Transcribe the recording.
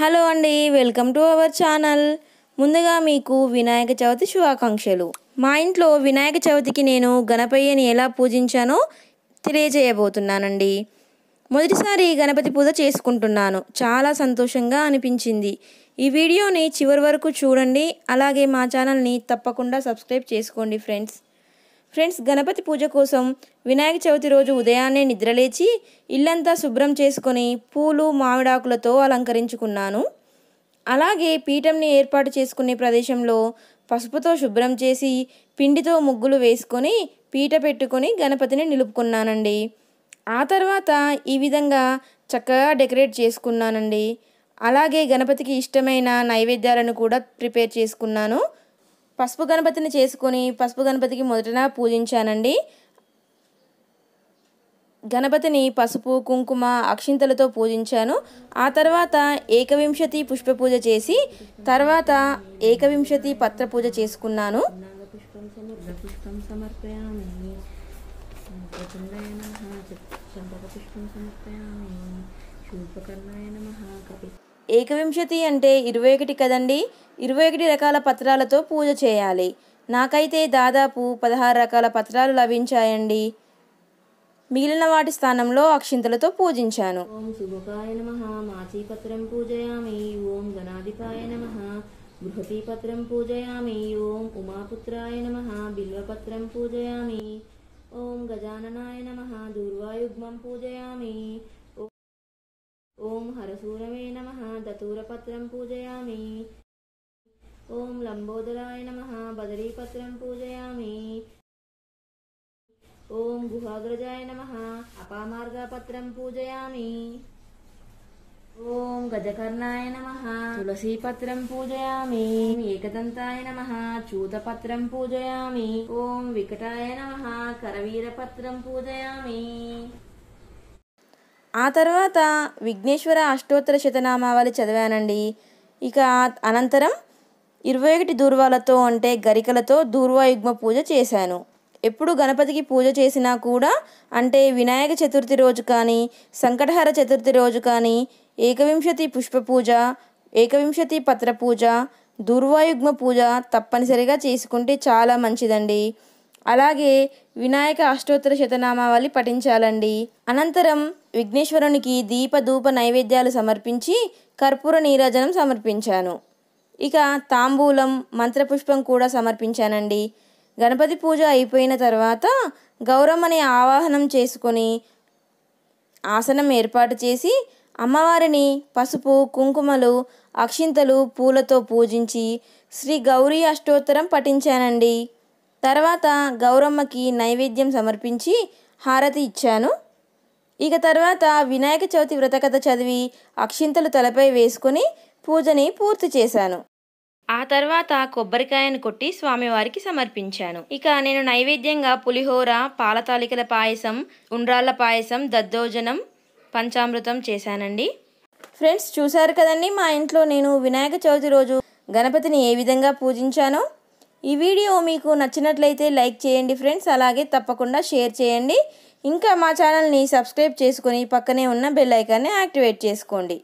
hello అండి welcome to our channel ముందుగా మీకు వినాయక చవితి శుభాకాంక్షలు మా ఇంట్లో వినాయక చవితికి నేను గణపయ్యని ఎలా పూజించానో తెలియజేయబోతున్నానండి మొదటిసారి గణపతి పూజ చేసుకుంటున్నాను చాలా సంతోషంగా అనిపించింది ఈ వీడియోని చివరి వరకు చూడండి అలాగే మా ఛానల్ని తప్పకుండా సబ్స్క్రైబ్ చేసుకోండి ఫ్రెండ్స్ ఫ్రెండ్స్ గణపతి పూజ కోసం వినాయక చవితి రోజు ఉదయాన్నే నిద్రలేచి ఇల్లంతా శుభ్రం చేసుకొని పూలు మామిడాకులతో అలంకరించుకున్నాను అలాగే పీఠంని ఏర్పాటు చేసుకునే ప్రదేశంలో పసుపుతో శుభ్రం చేసి పిండితో ముగ్గులు వేసుకొని పీట పెట్టుకొని గణపతిని నిలుపుకున్నానండి ఆ తర్వాత ఈ విధంగా చక్కగా డెకరేట్ చేసుకున్నానండి అలాగే గణపతికి ఇష్టమైన నైవేద్యాలను కూడా ప్రిపేర్ చేసుకున్నాను పసుపు గణపతిని చేసుకొని పసుపు గణపతికి మొదటన పూజించానండి గణపతిని పసుపు కుంకుమ అక్షింతలతో పూజించాను ఆ తర్వాత ఏకవింశతి పుష్ప పూజ చేసి తర్వాత ఏకవింశతి పత్ర పూజ చేసుకున్నాను ఏకవింశతి అంటే ఇరవై ఒకటి కదండి ఇరవై ఒకటి రకాల పత్రాలతో పూజ చేయాలి నాకైతే దాదాపు పదహారు రకాల పత్రాలు లభించాయండి మిగిలిన వాటి స్థానంలో అక్షింతలతో పూజించాను ఓం శుభకాయ పూజయామి ఓం బృహతీపత్రం పూజయామి ఓం ఉమాపుత్రాయ బిల్వపత్రం పూజయామి ఓం గజాననాయ నమ దూర్వాయుగ్మం పూజయామి ॐ हरसूरवे नम दतूरपत्रं पूजयामि ॐ लम्बोदराय नमः बदरीपत्रं पूजयामि ॐ गुहाग्रजाय नमः अपामार्गपत्रं पूजयामि ॐ गजकर्णाय नमः तुलसीपत्रं पूजयामि एकदन्ताय नमः चूतपत्रं पूजयामि ॐ विकटाय नमः करवीरपत्रं पूजयामि ఆ తర్వాత విఘ్నేశ్వర అష్టోత్తర శతనామావళి చదివానండి ఇక అనంతరం ఇరవై ఒకటి దూర్వాలతో అంటే గరికలతో దూర్వాయుగ్మ పూజ చేశాను ఎప్పుడు గణపతికి పూజ చేసినా కూడా అంటే వినాయక చతుర్థి రోజు కానీ సంకటహర చతుర్థి రోజు కానీ ఏకవింశతి పుష్ప పూజ ఏకవింశతి పత్ర పూజ దూర్వాయుగ్మ పూజ తప్పనిసరిగా చేసుకుంటే చాలా మంచిదండి అలాగే వినాయక అష్టోత్తర శతనామావళి పఠించాలండి అనంతరం విఘ్నేశ్వరునికి దీప ధూప నైవేద్యాలు సమర్పించి కర్పూర నీరాజనం సమర్పించాను ఇక తాంబూలం మంత్రపుష్పం కూడా సమర్పించానండి గణపతి పూజ అయిపోయిన తర్వాత గౌరమ్మని ఆవాహనం చేసుకొని ఆసనం ఏర్పాటు చేసి అమ్మవారిని పసుపు కుంకుమలు అక్షింతలు పూలతో పూజించి శ్రీ గౌరీ అష్టోత్తరం పఠించానండి తర్వాత గౌరమ్మకి నైవేద్యం సమర్పించి హారతి ఇచ్చాను ఇక తర్వాత వినాయక చవితి వ్రతకథ చదివి అక్షింతలు తలపై వేసుకుని పూజని పూర్తి చేశాను ఆ తర్వాత కొబ్బరికాయను కొట్టి స్వామివారికి సమర్పించాను ఇక నేను నైవేద్యంగా పులిహోర పాలతాలికల పాయసం ఉండ్రాళ్ళ పాయసం దద్దోజనం పంచామృతం చేశానండి ఫ్రెండ్స్ చూశారు కదండి మా ఇంట్లో నేను వినాయక చవితి రోజు గణపతిని ఏ విధంగా పూజించానో ఈ వీడియో మీకు నచ్చినట్లయితే లైక్ చేయండి ఫ్రెండ్స్ అలాగే తప్పకుండా షేర్ చేయండి ఇంకా మా ఛానల్ని సబ్స్క్రైబ్ చేసుకుని పక్కనే ఉన్న బెల్ ఐకాన్ని యాక్టివేట్ చేసుకోండి